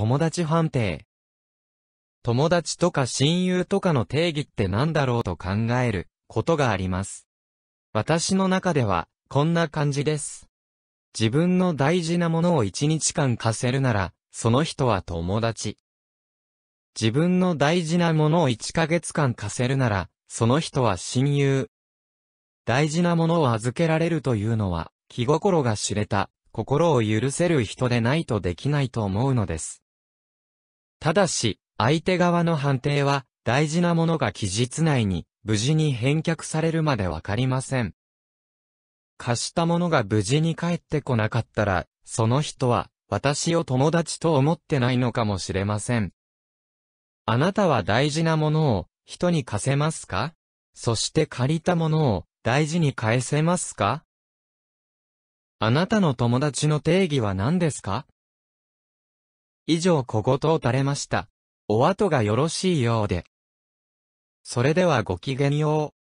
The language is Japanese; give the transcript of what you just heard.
友達判定。友達とか親友とかの定義って何だろうと考えることがあります。私の中では、こんな感じです。自分の大事なものを一日間貸せるなら、その人は友達。自分の大事なものを一ヶ月間貸せるなら、その人は親友。大事なものを預けられるというのは、気心が知れた、心を許せる人でないとできないと思うのです。ただし、相手側の判定は、大事なものが期日内に、無事に返却されるまでわかりません。貸したものが無事に帰ってこなかったら、その人は、私を友達と思ってないのかもしれません。あなたは大事なものを、人に貸せますかそして借りたものを、大事に返せますかあなたの友達の定義は何ですか以上小言を垂れました。お後がよろしいようで。それではごきげんよう。